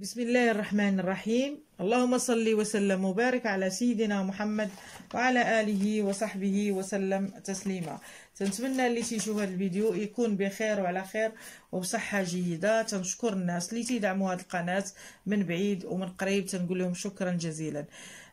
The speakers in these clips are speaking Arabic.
بسم الله الرحمن الرحيم اللهم صل وسلم وبارك على سيدنا محمد وعلى آله وصحبه وسلم تسليما تنتمنى اللي تيشوف هذا الفيديو يكون بخير وعلى خير وبصحة جيدة تنشكر الناس اللي تيدعموا هذه القناة من بعيد ومن قريب تنقول لهم شكرا جزيلا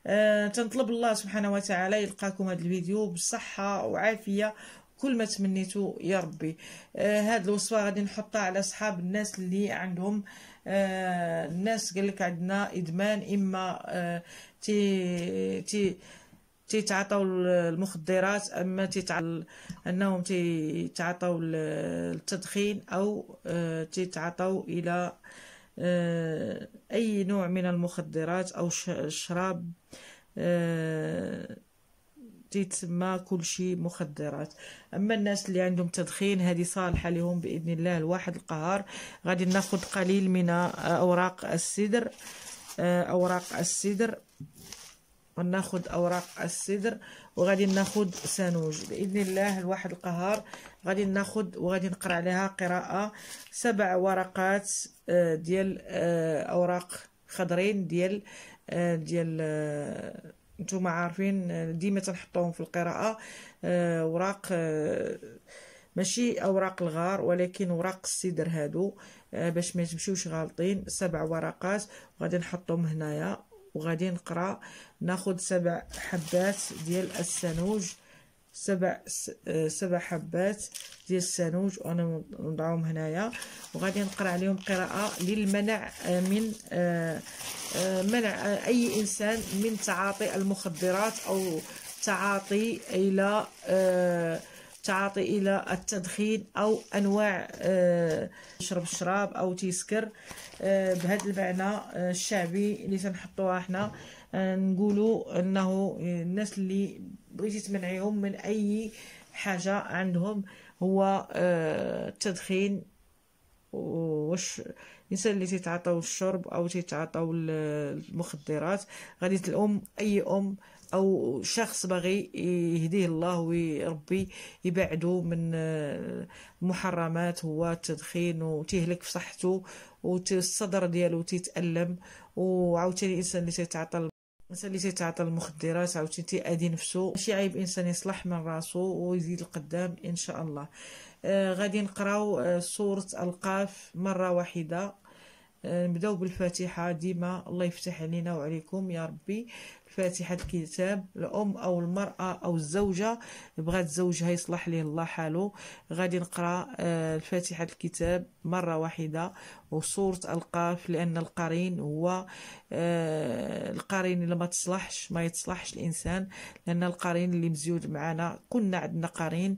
أه تنطلب الله سبحانه وتعالى يلقاكم هذا الفيديو بصحة وعافية كل ما تمنيتو يا ربي آه هاد الوصفه غادي نحطها على صحاب الناس اللي عندهم آه الناس قال لك عندنا ادمان اما آه تي تي تيتعاطاو المخدرات اما تيتعاطاو انهم تيتعاطاو التدخين او آه، تيتعاطاو الى آه، اي نوع من المخدرات او شراب آه، تي تسمى كلشي مخدرات اما الناس اللي عندهم تدخين هذه صالحه لهم باذن الله الواحد القهار غادي ناخذ قليل من اوراق السدر آه، اوراق السدر وناخذ اوراق السدر وغادي ناخذ سانوج باذن الله الواحد القهار غادي ناخذ وغادي نقرا عليها قراءه سبع ورقات آه، ديال آه، اوراق خضرين ديال ديال نتوما عارفين ديما تنحطوهم في القراءه آه، اوراق آه، ماشي اوراق الغار ولكن اوراق السدر هادو آه، باش ما تمشيوش غالطين سبع ورقات وغادي نحطهم هنايا وغادي نقرا ناخذ سبع حبات ديال السنوج سبع آه، سبع حبات ديال السانوج وانا نضعهم هنايا وغادي نقرا عليهم قراءه للمنع آه، من آه، منع اي انسان من تعاطي المخدرات او تعاطي الى تعاطي الى التدخين او انواع شرب الشراب او تيسكر بهذا المعنى الشعبي اللي تنحطوها حنا نقولوا انه الناس اللي بغيتي تمنعيهم من اي حاجه عندهم هو آه، التدخين واش الانسان اللي تيتعاطاو الشرب او تيتعاطاو المخدرات غادي الام اي ام او شخص باغي يهديه الله ويربي يبعده من المحرمات آه، هو التدخين وتهلك في صحته والصدر ديالو تيتالم وعاوتاني الانسان اللي تيتعاطى الانسان اللي تيتعاطى المخدرات عاوتاني تيأذي نفسو ماشي عيب انسان يصلح من راسو ويزيد القدام ان شاء الله آه غادي نقراو آه سوره القاف مره واحده آه، نبداو بالفاتحه ديما الله يفتح علينا وعليكم يا ربي فاتحه الكتاب الام او المراه او الزوجه بغات زوجها يصلح ليه الله حاله غادي نقرا آه، الفاتحه الكتاب مره واحده وصوره القاف لان القرين هو آه، القرين اللي ما تصلحش ما يتصلحش الانسان لان القرين اللي مزيود معنا كنا عندنا قرين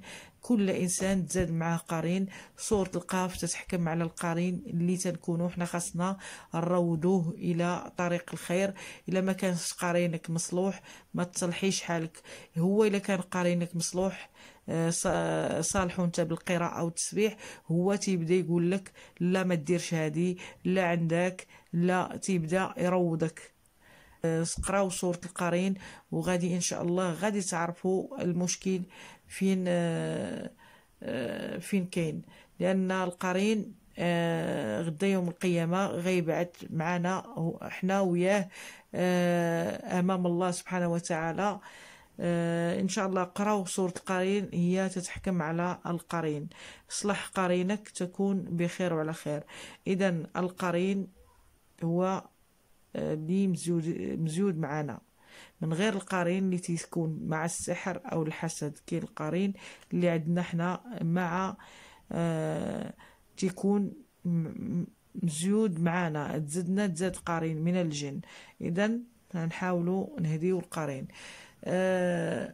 كل انسان تزاد معاه قرين صوره القاف تتحكم على القرين اللي تنكونو حنا خاصنا نروضوه الى طريق الخير الا ما كانش قرينك مصلوح ما تصلحيش حالك هو الا كان قرينك مصلوح آه، آه، صالحو انت بالقراءه او التسبيح هو تيبدا يقول لك لا ما ديرش هادي لا عندك لا تيبدا يروضك قراو صورة القرين وغادي إن شاء الله غادي تعرفوا المشكل فين آه، آه، فين كاين لأن القرين آه، غدا يوم القيامة غيبعد معنا حنا وياه أمام الله سبحانه وتعالى ان شاء الله قراو سوره القرين هي تتحكم على القرين اصلح قرينك تكون بخير وعلى خير اذا القرين هو اللي مزيود, مزيود معنا من غير القرين اللي تيكون مع السحر او الحسد كاين القرين اللي عندنا حنا مع آه تيكون مزيود معنا تزدنا تزاد قرين من الجن اذا نحاولوا نهديو القرين آه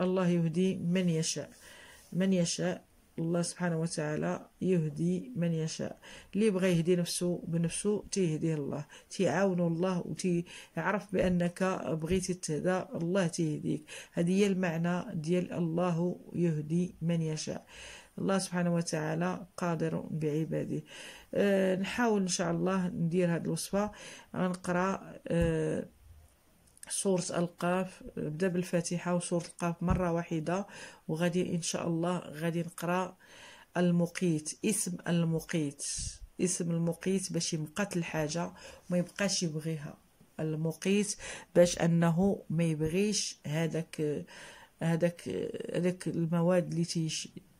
الله يهدي من يشاء من يشاء الله سبحانه وتعالى يهدي من يشاء اللي بغى يهدي نفسه بنفسه تيهديه الله تيعاونه الله وتيعرف بأنك بغيتي تهدى الله تيهديك هذه هي المعنى ديال الله يهدي من يشاء الله سبحانه وتعالى قادر بعباده أه نحاول ان شاء الله ندير هذه الوصفه غنقرا أه سورة القاف نبدا بالفاتحة وسورة القاف مرة واحدة وغادي إن شاء الله غادي نقرأ المقيت اسم المقيت اسم المقيت باش يمقت الحاجة وما يبقاش يبغيها المقيت باش أنه ما يبغيش هذاك هذاك هذاك المواد اللي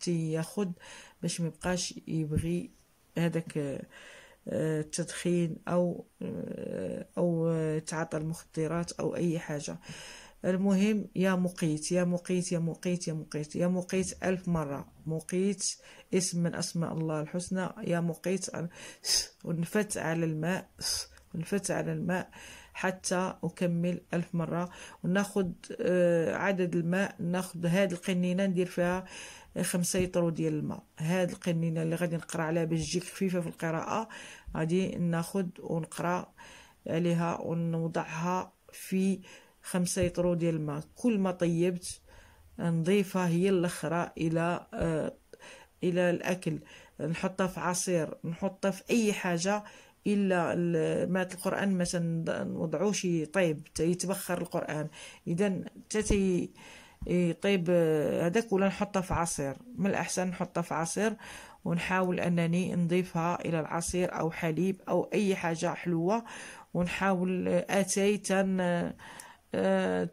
تياخد باش ما يبقاش يبغي هذاك التدخين او او تعاطى المخدرات او اي حاجه المهم يا مقيت يا مقيت يا مقيت يا مقيت يا مقيت ألف مرة مقيت اسم من أسماء الله الحسنى يا مقيت ونفت على الماء ونفت على الماء حتى أكمل ألف مرة وناخد آه، عدد الماء ناخد هذه القنينة ندير فيها خمسة يطرو ديال الماء هاد القنينه اللي غادي نقرا عليها باش تجيك خفيفه في القراءه غادي ناخد ونقرا عليها ونوضعها في خمسة يطرو ديال الماء كل ما طيبت نضيفها هي الاخرى الى آه الى الاكل نحطها في عصير نحطها في اي حاجه الا مات القران مثلا نوضعوه شي طيب يتبخر القران اذا تتي يطيب إيه، آه، هذاك ولا نحطه في عصير من الأحسن نحطه في عصير ونحاول أنني نضيفها إلى العصير أو حليب أو أي حاجة حلوة ونحاول آه، أتاي تن آه،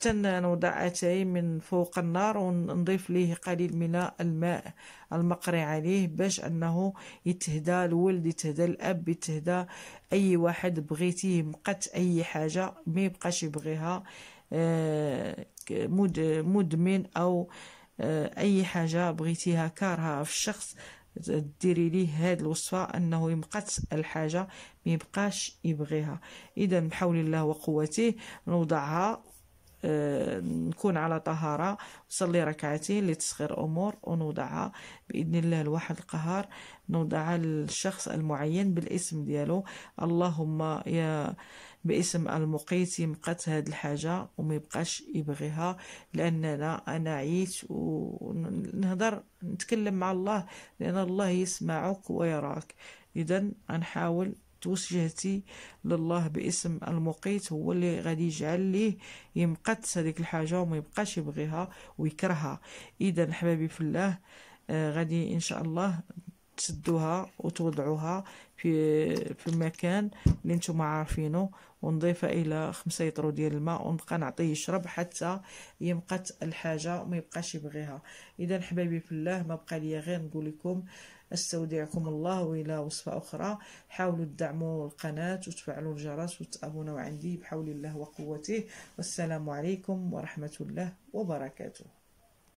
تن نوضع اتاي من فوق النار ونضيف ليه قليل من الماء المقري عليه باش انه يتهدى الولد يتهدى الاب يتهدى اي واحد بغيتيه مقت اي حاجه ما يبقاش يبغيها مدمن او آه، اي حاجه بغيتيها كارها في الشخص ديري ليه هاد الوصفه انه يمقت الحاجه ميبقاش يبغيها اذا بحول الله وقوته نوضعها نكون على طهارة نصلي ركعتين لتسخير أمور ونوضعها بإذن الله الواحد القهار نوضعها للشخص المعين بالاسم ديالو اللهم يا باسم المقيت يمقت هاد الحاجة وما يبقاش يبغيها لأننا أنا عيت ونهضر نتكلم مع الله لأن الله يسمعك ويراك إذا نحاول توجهتي لله باسم المقيت هو اللي غادي يجعل ليه يمقت هذيك الحاجه وما يبقاش يبغيها ويكرهها اذا حبابي في الله آه غادي ان شاء الله تسدوها وتوضعوها في في المكان اللي نتوما عارفينه ونضيفها الى خمسة لتر ديال الماء ونبقى نعطيه يشرب حتى يمقت الحاجه وما يبقاش يبغيها اذا حبايبي في الله ما بقى لي غير نقول لكم استودعكم الله والى وصفه اخرى حاولوا تدعموا القناه وتفعلوا الجرس وتابونوا عندي بحول الله وقوته والسلام عليكم ورحمه الله وبركاته